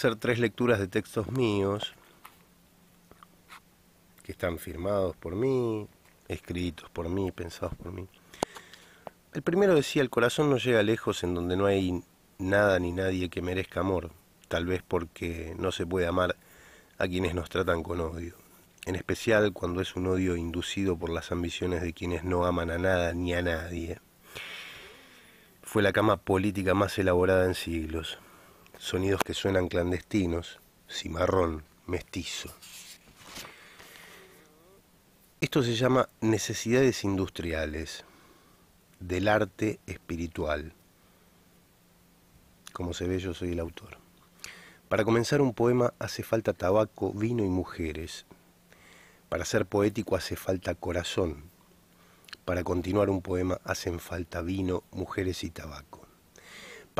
hacer tres lecturas de textos míos que están firmados por mí, escritos por mí, pensados por mí. El primero decía, el corazón no llega lejos en donde no hay nada ni nadie que merezca amor, tal vez porque no se puede amar a quienes nos tratan con odio, en especial cuando es un odio inducido por las ambiciones de quienes no aman a nada ni a nadie. Fue la cama política más elaborada en siglos sonidos que suenan clandestinos, cimarrón, mestizo. Esto se llama necesidades industriales del arte espiritual. Como se ve, yo soy el autor. Para comenzar un poema hace falta tabaco, vino y mujeres. Para ser poético hace falta corazón. Para continuar un poema hacen falta vino, mujeres y tabaco.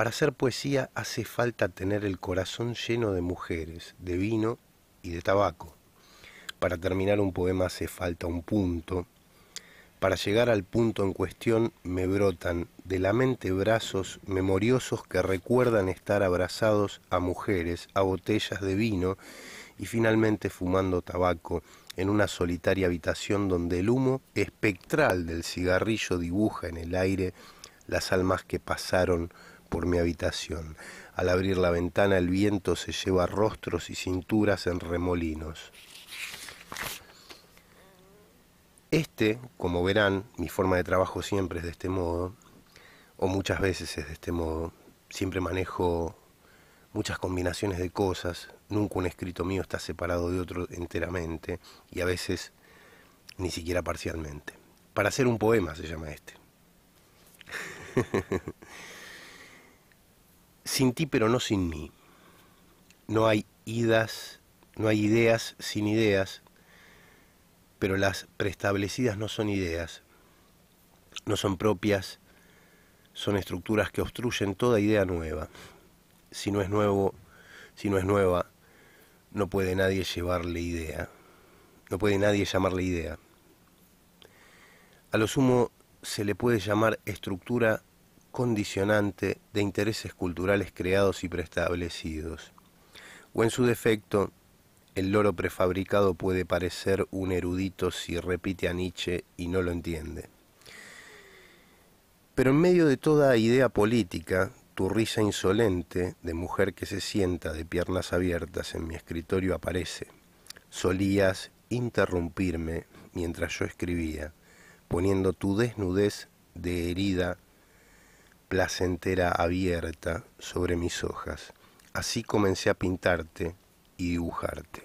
Para hacer poesía hace falta tener el corazón lleno de mujeres, de vino y de tabaco. Para terminar un poema hace falta un punto. Para llegar al punto en cuestión me brotan de la mente brazos memoriosos que recuerdan estar abrazados a mujeres, a botellas de vino y finalmente fumando tabaco en una solitaria habitación donde el humo espectral del cigarrillo dibuja en el aire las almas que pasaron por mi habitación. Al abrir la ventana el viento se lleva rostros y cinturas en remolinos. Este, como verán, mi forma de trabajo siempre es de este modo, o muchas veces es de este modo. Siempre manejo muchas combinaciones de cosas, nunca un escrito mío está separado de otro enteramente y a veces ni siquiera parcialmente. Para hacer un poema se llama este. Sin ti pero no sin mí. No hay idas, no hay ideas sin ideas, pero las preestablecidas no son ideas, no son propias, son estructuras que obstruyen toda idea nueva. Si no es nuevo, si no es nueva, no puede nadie llevarle idea, no puede nadie llamarle idea. A lo sumo se le puede llamar estructura condicionante de intereses culturales creados y preestablecidos. O en su defecto, el loro prefabricado puede parecer un erudito si repite a Nietzsche y no lo entiende. Pero en medio de toda idea política, tu risa insolente de mujer que se sienta de piernas abiertas en mi escritorio aparece. Solías interrumpirme mientras yo escribía, poniendo tu desnudez de herida placentera abierta sobre mis hojas. Así comencé a pintarte y dibujarte.